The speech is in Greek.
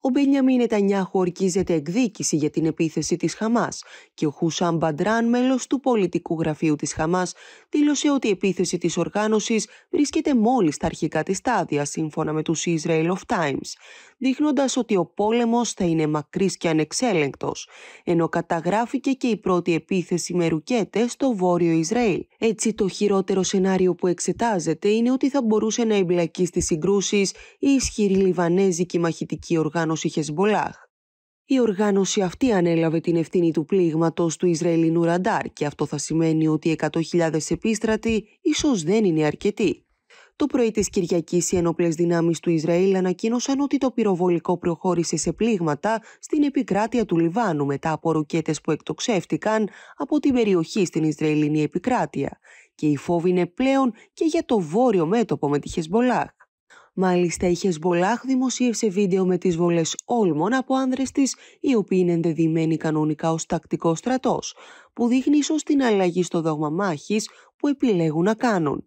Ο Μπενιαμίν Νετανιάχου ορκίζεται εκδίκηση για την επίθεση της Χαμάς και ο Χουσάμ Μπαντράν, μέλος του πολιτικού γραφείου της Χαμάς, δήλωσε ότι η επίθεση της οργάνωσης βρίσκεται μόλις στα αρχικά της στάδια, σύμφωνα με τους Israel of Times, δείχνοντας ότι ο πόλεμος θα είναι μακρύς και ανεξέλεγκτος, ενώ καταγράφηκε και η πρώτη επίθεση με ρουκέτες στο βόρειο Ισραήλ. Έτσι το χειρότερο σενάριο που εξετάζεται είναι ότι θα μπορούσε να εμπλακεί στις συγκρούσεις η ισχυρή Λιβανέζικη μαχητική οργάνωση Χεσμπολάχ. Η οργάνωση αυτή ανέλαβε την ευθύνη του πλήγματος του Ισραηλινού ραντάρ και αυτό θα σημαίνει ότι 100.000 επίστρατοι ίσως δεν είναι αρκετοί. Το πρωί της Κυριακής, οι ενόπλες δυνάμεις του Ισραήλ ανακοίνωσαν ότι το πυροβολικό προχώρησε σε πλήγματα στην επικράτεια του Λιβάνου μετά από ρουκέτε που εκτοξεύτηκαν από την περιοχή στην Ισραηλινή επικράτεια. Και η φόβη είναι πλέον και για το βόρειο μέτωπο με τη Χεσμολάχ. Μάλιστα, η Χεσμολάχ δημοσίευσε βίντεο με τις βολές όλμων από άνδρες της οι οποίοι είναι ενδεδειμένοι κανονικά ως τακτικό στρατός, που δείχνει ίσως την αλλαγή στο δόγμα μάχης που επιλέγουν να κάνουν.